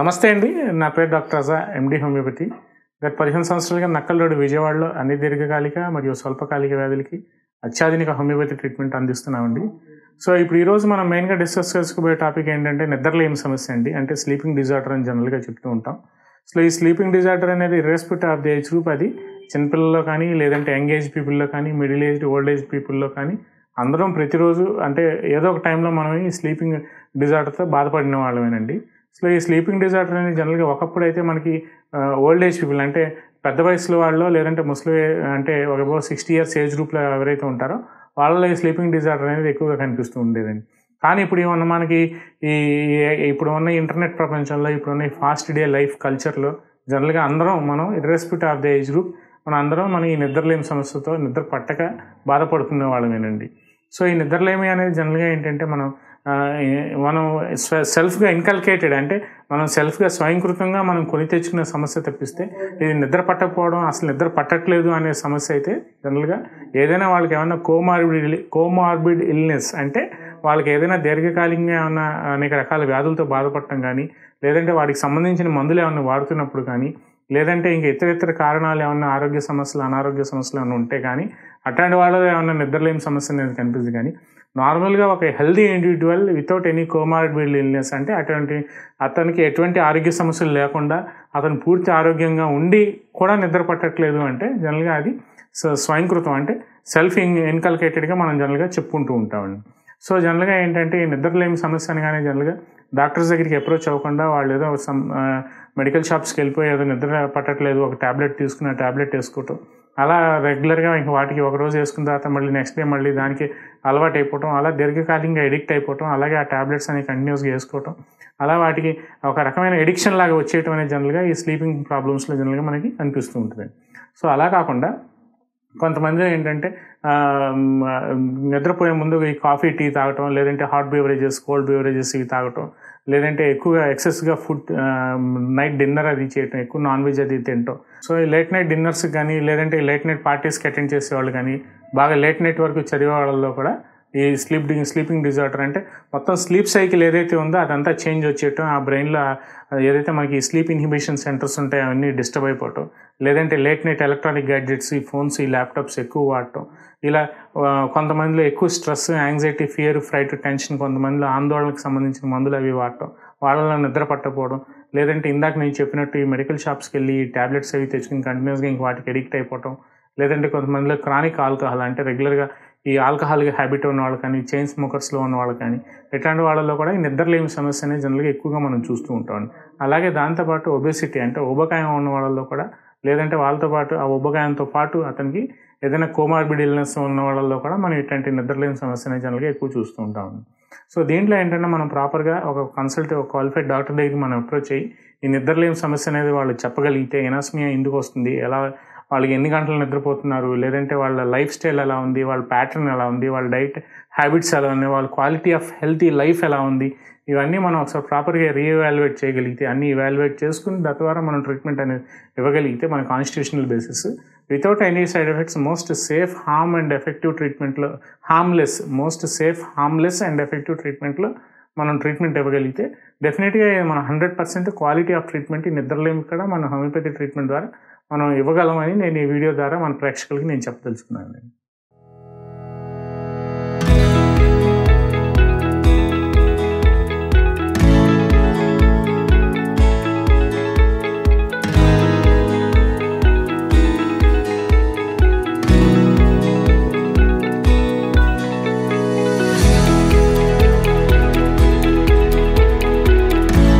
నమస్తే అండి నా పేరు డాక్టర్ అజా ఎండి హోమియోపతి గత పదిహేను సంవత్సరాలుగా నక్కల్లోడు విజయవాడలో అన్ని దీర్ఘకాలిక మరియు స్వల్పకాలిక వ్యాధులకి అత్యాధునిక హోమియోపతి ట్రీట్మెంట్ అందిస్తున్నామండి సో ఇప్పుడు ఈరోజు మనం మెయిన్గా డిస్కస్ చేసుకోబోయే టాపిక్ ఏంటంటే ఏం సమస్య అండి అంటే స్లీపింగ్ డిజార్డర్ అని జనరల్గా చెప్తూ ఉంటాం సో ఈ స్లీపింగ్ డిజార్డర్ అనేది respect of the age group అది చిన్నపిల్లల్లో కానీ లేదంటే యంగ్ ఏజ్ పీపుల్లో కానీ మిడిల్ ఏజ్ ఓల్డ్ ఏజ్ పీపుల్లో కానీ అందరం ప్రతిరోజు అంటే ఏదో ఒక టైంలో మనం ఈ స్లీపింగ్ డిజార్డర్తో బాధపడిన వాళ్ళమేనండి సో ఈ స్లీపింగ్ డిజార్డర్ అనేది జనరల్గా ఒకప్పుడు అయితే మనకి ఓల్డ్ ఏజ్ పీపుల్ అంటే పెద్ద వయసులో వాళ్ళు లేదంటే ముస్లిం అంటే ఒక సిక్స్టీ ఇయర్స్ ఏజ్ గ్రూప్లో ఎవరైతే ఉంటారో వాళ్ళలో ఈ స్లీపింగ్ డిజార్డర్ అనేది ఎక్కువగా కనిపిస్తూ ఉండేదండి కానీ ఇప్పుడు ఏమన్న మనకి ఈ ఇప్పుడు ఉన్న ఇంటర్నెట్ ప్రపంచంలో ఇప్పుడున్న ఫాస్ట్ డే లైఫ్ కల్చర్లో జనరల్గా అందరం మనం irrespect of the age group మన అందరం మనం ఈ నిద్రలేమి సమస్యతో నిద్ర పట్టక బాధపడుతున్న వాళ్ళమేనండి సో ఈ నిద్రలేమి అనేది జనరల్గా ఏంటంటే మనం మనం సెల్ఫ్గా ఇన్కల్కేటెడ్ అంటే మనం సెల్ఫ్గా స్వయంకృతంగా మనం కొని తెచ్చుకునే సమస్య తప్పిస్తే ఇది నిద్ర పట్టకపోవడం అసలు నిద్ర పట్టట్లేదు అనే సమస్య అయితే జనరల్గా ఏదైనా వాళ్ళకి ఏమైనా కోమార్బిడ్ కోమార్బిడ్ ఇల్నెస్ అంటే వాళ్ళకి ఏదైనా దీర్ఘకాలికంగా ఏమైనా అనేక రకాల వ్యాధులతో బాధపడటం కానీ లేదంటే వాడికి సంబంధించిన మందులు ఏమైనా వాడుతున్నప్పుడు కానీ లేదంటే ఇంక ఇతర ఇతర కారణాలు ఏమైనా ఆరోగ్య సమస్యలు అనారోగ్య సమస్యలు ఏమైనా ఉంటే కానీ అట్లాంటి వాళ్ళలో ఏమైనా నిద్రలేని సమస్య అనేది కనిపిస్తుంది కానీ నార్మల్గా ఒక healthy individual without any comorbid illness అంటే అటువంటి అతనికి ఎటువంటి ఆరోగ్య సమస్యలు లేకుండా అతను పూర్తి ఆరోగ్యంగా ఉండి కూడా నిద్ర పట్టట్లేదు అంటే జనరల్గా అది స్వయంకృతం అంటే సెల్ఫ్ ఇన్ ఇన్కల్కేటెడ్గా మనం జనరల్గా చెప్పుకుంటూ ఉంటామండి సో జనరల్గా ఏంటంటే ఈ నిద్రలేమి సమస్య అని కానీ జనరల్గా డాక్టర్స్ దగ్గరికి అప్రోచ్ అవ్వకుండా వాళ్ళు ఏదో సమ్ మెడికల్ షాప్స్కి వెళ్ళిపోయి ఏదో నిద్ర పట్టట్లేదు ఒక ట్యాబ్లెట్ తీసుకుని ఆ ట్యాబ్లెట్ వేసుకోవటం అలా రెగ్యులర్గా ఇంక వాటికి ఒక రోజు వేసుకున్న తర్వాత మళ్ళీ నెక్స్ట్ డే మళ్ళీ దానికి అలవాటు అయిపోవటం అలా దీర్ఘకాలికంగా ఎడిక్ట్ అయిపోవటం అలాగే ఆ ట్యాబ్లెట్స్ అనేవి కంటిన్యూస్గా వేసుకోవటం అలా వాటికి ఒక రకమైన ఎడిక్షన్ లాగా వచ్చేయటం అనేది జనరల్గా ఈ స్లీపింగ్ ప్రాబ్లమ్స్లో జనరల్గా మనకి అనిపిస్తూ ఉంటుంది సో అలా కాకుండా కొంతమంది ఏంటంటే నిద్రపోయే ముందు ఈ కాఫీ టీ తాగటం లేదంటే హాట్ బీవరేజెస్ కోల్డ్ బీవరేజెస్ ఇవి తాగటం లేదంటే ఎక్కువగా ఎక్సెస్గా ఫుడ్ నైట్ డిన్నర్ అది చేయటం ఎక్కువ నాన్ వెజ్ అది తింటాం సో ఈ లేట్ నైట్ డిన్నర్స్ కానీ లేదంటే లేట్ నైట్ పార్టీస్కి అటెండ్ చేసేవాళ్ళు కానీ బాగా లేట్ నైట్ వరకు చదివే వాళ్ళలో కూడా ఈ స్లీప్ స్లీపింగ్ డిజార్డర్ అంటే మొత్తం స్లీప్ సైకిల్ ఏదైతే ఉందో అదంతా చేంజ్ వచ్చేయటం ఆ బ్రెయిన్లో ఏదైతే మనకి స్లీప్ ఇన్హిబిషన్ సెంటర్స్ ఉంటాయో అవన్నీ డిస్టర్బ్ అయిపోవటం లేదంటే లేట్ నైట్ ఎలక్ట్రానిక్ గ్యాడ్జెట్స్ ఈ ఫోన్స్ ఈ ల్యాప్టాప్స్ ఎక్కువ వాడటం ఇలా కొంతమందిలో ఎక్కువ stress anxiety fear fright tension కొంతమందిలో ఆందోళనకు సంబంధించిన మందులు అవి వాడటం వాళ్ళలో నిద్ర పట్టకపోవడం లేదంటే ఇందాక నేను చెప్పినట్టు ఈ మెడికల్ షాప్స్కి వెళ్ళి ఈ ట్యాబ్లెట్స్ అవి తెచ్చుకుని కంటిన్యూస్గా ఇంక వాటికి ఎడిక్ట్ అయిపోవటం లేదంటే కొంతమందిలో క్రానిక్ ఆల్కహాల్ అంటే రెగ్యులర్గా ఈ ఆల్కహాల్ హ్యాబిట్ ఉన్న వాళ్ళు కానీ చైన్ స్మోకర్స్లో ఉన్న వాళ్ళు కానీ ఇట్లాంటి వాళ్ళలో కూడా ఈ నిద్రలేమి సమస్య అనేది జనరల్గా ఎక్కువగా మనం చూస్తూ ఉంటాం అలాగే దాంతోపాటు ఒబేసిటీ అంటే ఉబకాయం ఉన్న వాళ్ళలో కూడా లేదంటే వాళ్ళతో పాటు ఆ ఉబ్బకాయంతో పాటు అతనికి ఏదైనా కోమార్బిడ్ ఇల్నెస్ ఉన్న వాళ్ళలో కూడా మనం ఇట్లాంటి నిద్రలేని సమస్యని జనరల్గా ఎక్కువ చూస్తూ ఉంటాం సో దీంట్లో ఏంటంటే మనం ప్రాపర్గా ఒక కన్సల్ట్ ఒక క్వాలిఫైడ్ డాక్టర్ దగ్గరికి మనం అప్రోచ్ అయ్యి ఈ నిద్రలేని సమస్య అనేది వాళ్ళు చెప్పగలిగితే ఎనాస్మియా ఎందుకు వస్తుంది ఎలా వాళ్ళకి ఎన్ని గంటలు నిద్రపోతున్నారు లేదంటే వాళ్ళ లైఫ్ స్టైల్ ఎలా ఉంది వాళ్ళ ప్యాటర్న్ ఎలా ఉంది వాళ్ళ డైట్ హ్యాబిట్స్ ఎలా ఉన్నాయి వాళ్ళ క్వాలిటీ ఆఫ్ హెల్తీ లైఫ్ ఎలా ఉంది ఇవన్నీ మనం ఒకసారి ప్రాపర్గా రీఎవాల్యుయేట్ చేయగలిగితే అన్ని ఇవాల్యుయేట్ చేసుకుని దాని ద్వారా మనం ట్రీట్మెంట్ అనేది ఇవ్వగలిగితే మన constitutional basis without any side effects most safe harm and effective ట్రీట్మెంట్లో harmless most safe harmless and effective ట్రీట్మెంట్లో మనం ట్రీట్మెంట్ ఇవ్వగలిగితే డెఫినెట్గా మనం hundred percent quality of treatment నిద్రలేమి కూడా మన హోమియోపతి ట్రీట్మెంట్ ద్వారా మనం ఇవ్వగలమని నేను ఈ వీడియో ద్వారా మన ప్రేక్షకులకి నేను చెప్పదలుచుకున్నాను